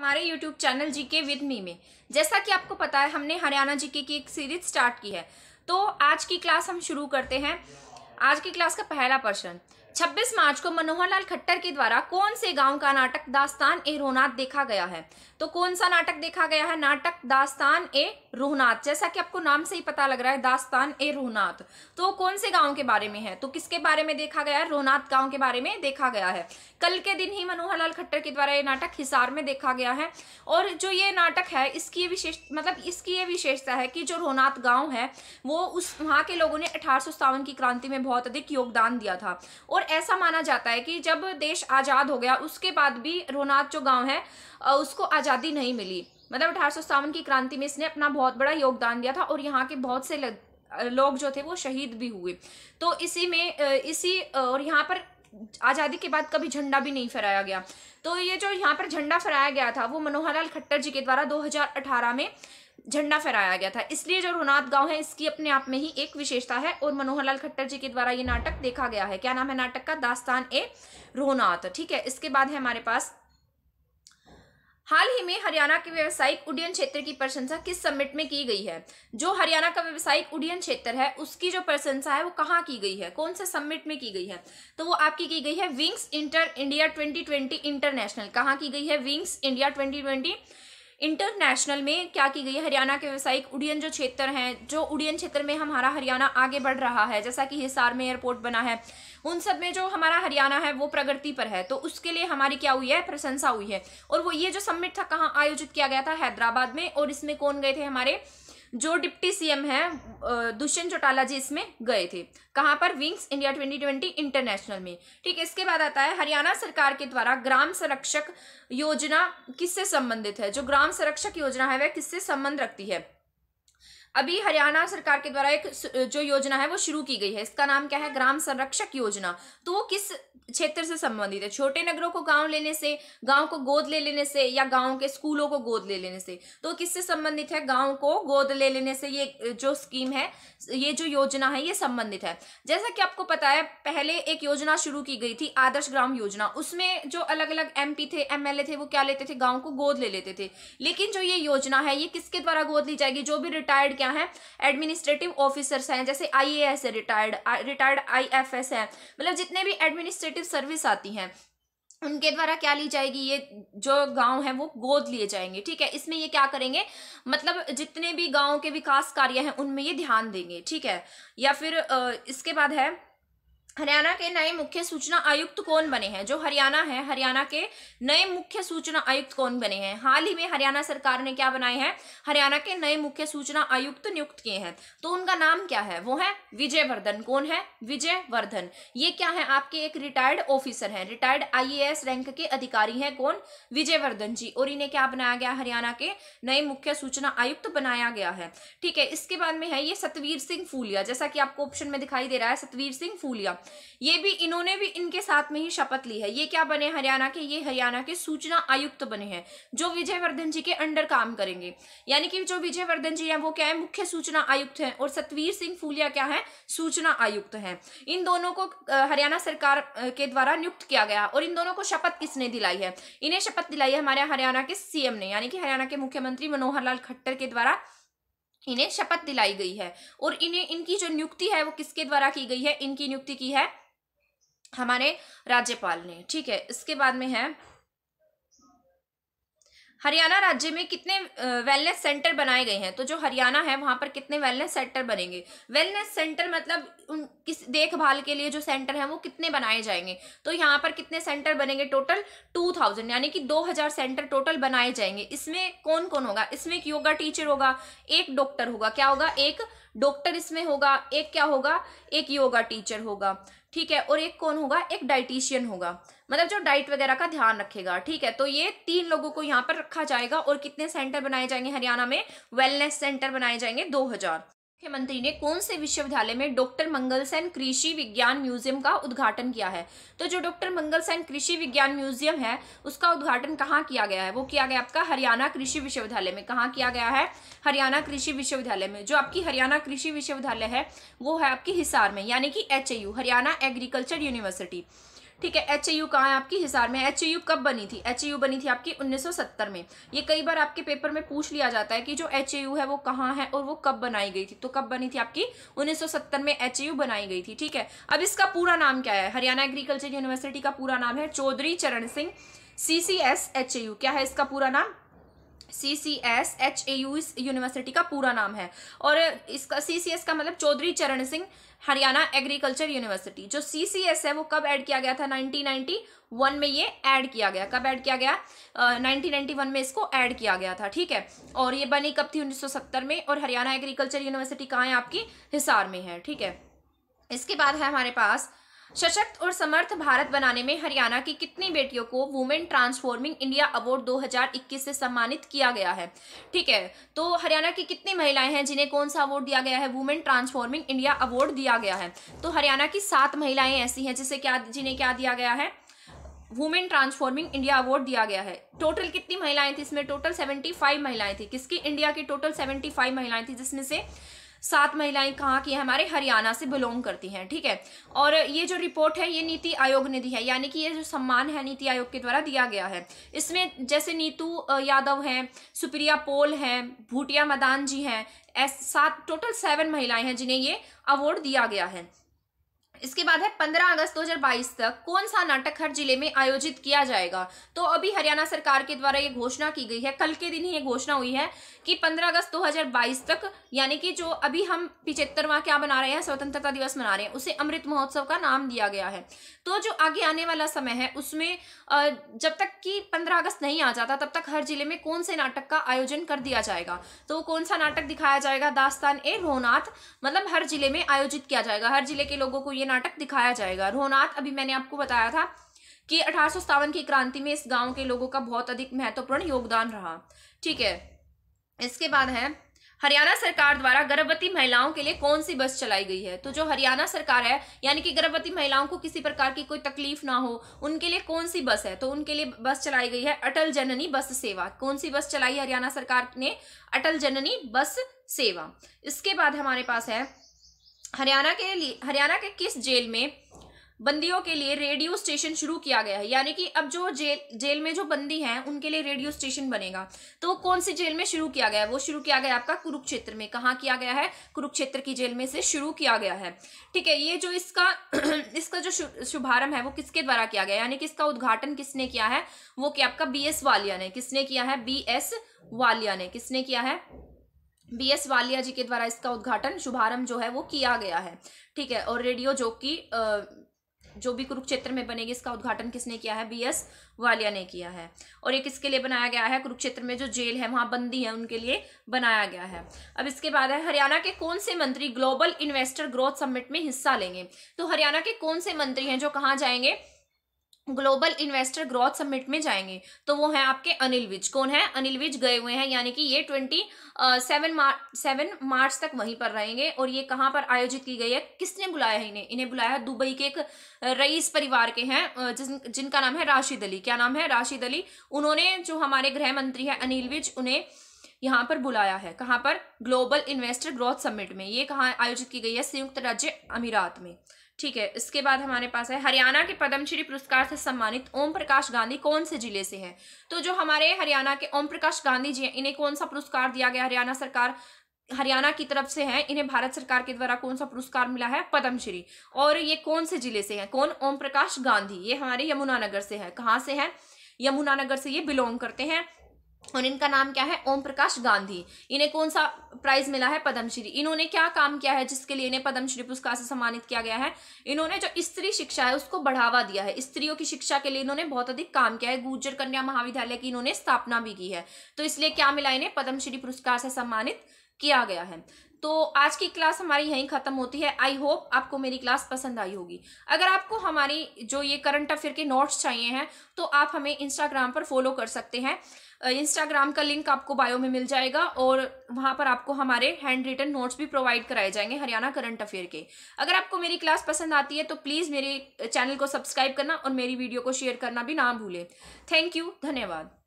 हमारे YouTube channel GK with me में जैसा कि आपको पता है हमने हरियाणा जीके की एक सीरीज स्टार्ट की है तो आज की क्लास हम शुरू करते हैं आज की क्लास का पहला प्रश्न 26 मार्च को मनोहर लाल खट्टर के द्वारा कौन से गांव का नाटक दास्तान ए रोहनाथ देखा गया है तो कौन सा नाटक देखा गया है नाटक दास्तान ए रोहनाथ जैसा कि आपको नाम से ही पता लग रहा है दास्तान ए रोहनाथ तो कौन से गांव के बारे में है तो किसके बारे में देखा गया है रोहनाथ गांव के बारे में देखा गया है कल के दिन ही मनोहर लाल खट्टर के द्वारा ये नाटक हिसार में देखा गया है और जो ये नाटक है इसकी विशेष मतलब इसकी ये विशेषता है कि जो रोहनाथ गाँव है वो उस वहाँ के लोगों ने अठारह की क्रांति में बहुत अधिक योगदान दिया था और और ऐसा माना जाता है कि जब देश आज़ाद हो गया उसके बाद भी रोनाथ जो गांव है उसको आज़ादी नहीं मिली मतलब अठारह की क्रांति में इसने अपना बहुत बड़ा योगदान दिया था और यहाँ के बहुत से लग, लोग जो थे वो शहीद भी हुए तो इसी में इसी और यहाँ पर आज़ादी के बाद कभी झंडा भी नहीं फहराया गया तो ये जो यहाँ पर झंडा फहराया गया था वो मनोहर लाल खट्टर जी के द्वारा 2018 में झंडा फहराया गया था इसलिए जो रुनाथ गांव है इसकी अपने आप में ही एक विशेषता है और मनोहर लाल खट्टर जी के द्वारा ये नाटक देखा गया है क्या नाम है नाटक का दास्तान ए रोनाथ ठीक है इसके बाद है हमारे पास हाल ही में हरियाणा के व्यावसायिक उड्डयन क्षेत्र की प्रशंसा किस समिट में की गई है जो हरियाणा का व्यावसायिक उड्डयन क्षेत्र है उसकी जो प्रशंसा है वो कहाँ की गई है कौन से समिट में की गई है तो वो आपकी की गई है wings inter India twenty international कहाँ की गई है विंग्स इंडिया ट्वेंटी इंटरनेशनल में क्या की गई है हरियाणा के व्यवसायिक उड़ियन जो क्षेत्र हैं जो उड़ियन क्षेत्र में हमारा हरियाणा आगे बढ़ रहा है जैसा कि हिसार में एयरपोर्ट बना है उन सब में जो हमारा हरियाणा है वो प्रगति पर है तो उसके लिए हमारी क्या हुई है प्रशंसा हुई है और वो ये जो समिट था कहाँ आयोजित किया गया था हैदराबाद में और इसमें कौन गए थे हमारे जो डिप्टी सीएम है दुष्यंत चौटाला जी इसमें गए थे कहाँ पर विंग्स इंडिया 2020 इंटरनेशनल में ठीक है इसके बाद आता है हरियाणा सरकार के द्वारा ग्राम संरक्षक योजना किससे संबंधित है जो ग्राम संरक्षक योजना है वह किससे संबंध रखती है अभी हरियाणा सरकार के द्वारा एक जो योजना है वो शुरू की गई है इसका नाम क्या है ग्राम संरक्षक योजना तो वो किस क्षेत्र से संबंधित है छोटे नगरों को गांव लेने से गांव को गोद ले लेने से या गांव के स्कूलों को गोद ले लेने से तो किससे संबंधित है गांव को गोद ले लेने से ये जो स्कीम है ये जो योजना है ये संबंधित है जैसा कि आपको पता है पहले एक योजना शुरू की गई थी आदर्श ग्राम योजना उसमें जो अलग अलग एम थे एम थे वो क्या लेते थे गाँव को गोद ले लेते थे लेकिन जो ये योजना है ये किसके द्वारा गोद ली जाएगी जो भी रिटायर्ड क्या है एडमिनिस्ट्रेटिव ऑफिसर्स हैं जैसे आई है रिटायर्ड रिटायर्ड आई है मतलब जितने भी एडमिनिस्ट्रेटिव सर्विस आती हैं उनके द्वारा क्या ली जाएगी ये जो गांव है वो गोद लिए जाएंगे ठीक है इसमें ये क्या करेंगे मतलब जितने भी गांव के विकास कार्य हैं उनमें ये ध्यान देंगे ठीक है या फिर इसके बाद है हरियाणा के नए मुख्य सूचना आयुक्त कौन बने हैं जो हरियाणा है हरियाणा के नए मुख्य सूचना आयुक्त कौन बने हैं हाल ही में हरियाणा सरकार ने क्या बनाए हैं हरियाणा के नए मुख्य सूचना आयुक्त नियुक्त किए हैं तो उनका नाम क्या है वो है विजय वर्धन कौन है विजय वर्धन ये क्या है आपके एक रिटायर्ड ऑफिसर है रिटायर्ड आई रैंक के अधिकारी हैं कौन विजय वर्धन जी और इन्हें क्या बनाया गया हरियाणा के नए मुख्य सूचना आयुक्त बनाया गया है ठीक है इसके बाद में है ये सतवीर सिंह फूलिया जैसा कि आपको ऑप्शन में दिखाई दे रहा है सतवीर सिंह फूलिया ये भी इन्होंने भी इनके साथ में ही शपथ ली है ये क्या बने हरियाणा के ये हरियाणा के सूचना आयुक्त बने हैं जो विजय वर्धन जी के अंडर काम करेंगे यानी कि जो विजय वर्धन जी हैं वो क्या है मुख्य सूचना आयुक्त हैं और सतवीर सिंह फूलिया क्या है सूचना आयुक्त हैं इन दोनों को हरियाणा सरकार के द्वारा नियुक्त किया गया और इन दोनों को शपथ किसने दिलाई है इन्हें शपथ दिलाई है हमारे हरियाणा के सीएम ने यानी कि हरियाणा के मुख्यमंत्री मनोहर लाल खट्टर के द्वारा इन्हें शपथ दिलाई गई है और इन्हें इनकी जो नियुक्ति है वो किसके द्वारा की गई है इनकी नियुक्ति की है हमारे राज्यपाल ने ठीक है इसके बाद में है हरियाणा राज्य में कितने वेलनेस सेंटर बनाए गए हैं तो जो हरियाणा है वहाँ पर कितने वेलनेस सेंटर बनेंगे वेलनेस सेंटर मतलब उन किस देखभाल के लिए जो सेंटर हैं वो कितने बनाए जाएंगे तो यहाँ पर कितने सेंटर बनेंगे टोटल टू थाउजेंड यानी कि दो हजार सेंटर टोटल बनाए जाएंगे इसमें कौन कौन होगा इसमें एक योगा टीचर होगा एक डॉक्टर होगा क्या होगा एक डॉक्टर इसमें होगा एक क्या होगा एक योगा टीचर होगा ठीक है और एक कौन होगा एक डाइटिशियन होगा मतलब जो डाइट वगैरह का ध्यान रखेगा ठीक है तो ये तीन लोगों को यहाँ पर रखा जाएगा और कितने सेंटर बनाए जाएंगे हरियाणा में वेलनेस सेंटर बनाए जाएंगे दो हजार मुख्यमंत्री ने कौन से विश्वविद्यालय में डॉक्टर मंगलसेन कृषि विज्ञान म्यूजियम का उद्घाटन किया है तो जो डॉक्टर मंगलसेन कृषि विज्ञान म्यूजियम है उसका उद्घाटन कहाँ किया गया है वो किया गया आपका हरियाणा कृषि विश्वविद्यालय में कहाँ किया गया है हरियाणा कृषि विश्वविद्यालय में जो आपकी हरियाणा कृषि विश्वविद्यालय है वो है आपकी हिसार में यानी कि एच हरियाणा एग्रीकल्चर यूनिवर्सिटी ठीक है एच ए यू कहाँ है आपकी हिसार में एच ए यू कब बनी थी एच ए यू बनी थी आपकी 1970 में ये कई बार आपके पेपर में पूछ लिया जाता है कि जो एच ए यू है वो कहाँ है और वो कब बनाई गई थी तो कब बनी थी आपकी 1970 में एच ए यू बनाई गई थी ठीक है अब इसका पूरा नाम क्या है हरियाणा एग्रीकल्चर यूनिवर्सिटी का पूरा नाम है Chaudhary Charan Singh C C S H A U क्या है इसका पूरा नाम C C S H A U इस यूनिवर्सिटी का पूरा नाम है और इसका सी सी एस का मतलब चौधरी चरण सिंह हरियाणा एग्रीकल्चर यूनिवर्सिटी जो सी सी एस है वो कब ऐड किया गया था 1991 में ये ऐड किया गया कब ऐड किया गया नाइनटीन नाइन्टी वन में इसको ऐड किया गया था ठीक है और ये बनी कब थी 1970 में और हरियाणा एग्रीकल्चर यूनिवर्सिटी कहाँ है आपकी हिसार में है ठीक है इसके बाद है हमारे पास सशक्त और समर्थ भारत बनाने में हरियाणा की कितनी बेटियों को वुमेन ट्रांसफॉर्मिंग इंडिया अवार्ड 2021 से सम्मानित किया गया है ठीक है तो हरियाणा की कितनी महिलाएं हैं जिन्हें कौन सा अवार्ड दिया गया है वुमेन ट्रांसफॉर्मिंग इंडिया अवार्ड दिया गया है तो हरियाणा की सात महिलाएं ऐसी हैं जिसे क्या जिन्हें क्या दिया गया है वुमेन ट्रांसफॉर्मिंग इंडिया अवार्ड दिया गया है टोटल कितनी महिलाएं थी इसमें टोटल फाइव महिलाएं थी किसकी इंडिया की टोटल फाइव महिलाएं थी जिसमें से सात महिलाएं कहाँ की हमारे हरियाणा से बिलोंग करती हैं ठीक है और ये जो रिपोर्ट है ये नीति आयोग ने दी है यानी कि ये जो सम्मान है नीति आयोग के द्वारा दिया गया है इसमें जैसे नीतू यादव हैं सुप्रिया पोल हैं भूटिया मदान जी हैं सात टोटल सेवन महिलाएं हैं जिन्हें ये अवार्ड दिया गया है इसके बाद है 15 अगस्त 2022 तक कौन सा नाटक हर जिले में आयोजित किया जाएगा तो अभी हरियाणा सरकार के द्वारा ये घोषणा की गई है कल के दिन ही ये घोषणा हुई है कि 15 अगस्त 2022 तक यानी कि जो अभी हम पिछहत्तरवा क्या मना रहे हैं स्वतंत्रता दिवस मना रहे हैं उसे अमृत महोत्सव का नाम दिया गया है तो जो आगे आने वाला समय है उसमें जब तक कि पंद्रह अगस्त नहीं आ जाता तब तक हर जिले में कौन से नाटक का आयोजन कर दिया जाएगा तो कौन सा नाटक दिखाया जाएगा दास्तान ए रोनाथ मतलब हर जिले में आयोजित किया जाएगा हर जिले के लोगों को ये नाटक दिखाया जाएगा रोहनाथ अभी मैंने आपको बताया था कि अठारह की क्रांति में इस गांव के लोगों का बहुत अधिक महत्वपूर्ण योगदान रहा ठीक है इसके बाद है हरियाणा सरकार द्वारा गर्भवती महिलाओं के लिए कौन सी बस चलाई गई है तो जो हरियाणा सरकार है यानी कि गर्भवती महिलाओं को किसी प्रकार की कोई तकलीफ ना हो उनके लिए कौन सी बस है तो उनके लिए बस चलाई गई है अटल जननी बस सेवा कौन सी बस चलाई हरियाणा सरकार ने अटल जननी बस सेवा इसके बाद हमारे पास है हरियाणा के लिए हरियाणा के किस जेल में बंदियों के लिए रेडियो स्टेशन शुरू किया गया है यानी कि अब जो जेल जेल में जो बंदी हैं उनके लिए रेडियो स्टेशन बनेगा तो कौन सी जेल में शुरू किया गया है वो शुरू किया गया आपका कुरुक्षेत्र में कहाँ किया गया है कुरुक्षेत्र की जेल में से शुरू किया गया है ठीक है ये जो इसका इसका जो शुभारंभ है वो किसके द्वारा किया गया यानी कि इसका उद्घाटन किसने किया है वो कि आपका बी एस वालिया ने किसने किया है बी एस वालिया ने किसने किया है बी एस वालिया जी के द्वारा इसका उद्घाटन शुभारंभ जो है वो किया गया है ठीक है और रेडियो जो कि जो भी कुरुक्षेत्र में बनेगी इसका उद्घाटन किसने किया है बी एस वालिया ने किया है और एक इसके लिए बनाया गया है कुरुक्षेत्र में जो जेल है वहाँ बंदी है उनके लिए बनाया गया है अब इसके बाद है हरियाणा के कौन से मंत्री ग्लोबल इन्वेस्टर ग्रोथ समिट में हिस्सा लेंगे तो हरियाणा के कौन से मंत्री हैं जो कहाँ जाएंगे ग्लोबल इन्वेस्टर ग्रोथ समिट में जाएंगे तो वो हैं आपके अनिल विज कौन है अनिल विज गए हुए हैं यानी कि ये twenty seven March seven March तक वहीं पर रहेंगे और ये कहाँ पर आयोजित की गई है किसने बुलाया है इन्हें इन्हें बुलाया है दुबई के एक रईस परिवार के हैं जिन जिनका नाम है राशिद अली क्या नाम है राशिद अली उन्होंने जो हमारे गृह मंत्री हैं अनिल विज उन्हें यहाँ पर बुलाया है कहाँ पर ग्लोबल इन्वेस्टर ग्रोथ समिट में ये कहाँ आयोजित की गई है संयुक्त राज्य अमीरात में ठीक है इसके बाद हमारे पास है हरियाणा के पद्मश्री पुरस्कार से सम्मानित ओम प्रकाश गांधी कौन से जिले से हैं तो जो हमारे हरियाणा के ओम प्रकाश गांधी जी हैं इन्हें कौन सा पुरस्कार दिया गया हरियाणा सरकार हरियाणा की तरफ से है इन्हें भारत सरकार के द्वारा कौन सा पुरस्कार मिला है पद्मश्री और ये कौन से जिले से हैं कौन ओम प्रकाश गांधी ये हमारे यमुनानगर से है कहाँ से है यमुनानगर से ये बिलोंग करते हैं और इनका नाम क्या है ओम प्रकाश गांधी इन्हें कौन सा प्राइज मिला है पद्मश्री इन्होंने क्या काम किया है जिसके लिए इन्हें पद्मश्री पुरस्कार से सम्मानित किया गया है इन्होंने जो स्त्री शिक्षा है उसको बढ़ावा दिया है स्त्रियों की शिक्षा के लिए इन्होंने बहुत अधिक काम किया है गुर्जर कन्या महाविद्यालय की इन्होंने स्थापना भी की है तो इसलिए क्या मिला इन्हें पद्मश्री पुरस्कार से सम्मानित किया गया है तो आज की क्लास हमारी यहीं ख़त्म होती है आई होप आपको मेरी क्लास पसंद आई होगी अगर आपको हमारी जो ये करंट अफेयर के नोट्स चाहिए हैं तो आप हमें इंस्टाग्राम पर फॉलो कर सकते हैं इंस्टाग्राम का लिंक आपको बायो में मिल जाएगा और वहाँ पर आपको हमारे हैंड रिटन नोट्स भी प्रोवाइड कराए जाएंगे हरियाणा करंट अफेयर के अगर आपको मेरी क्लास पसंद आती है तो प्लीज़ मेरे चैनल को सब्सक्राइब करना और मेरी वीडियो को शेयर करना भी ना भूलें थैंक यू धन्यवाद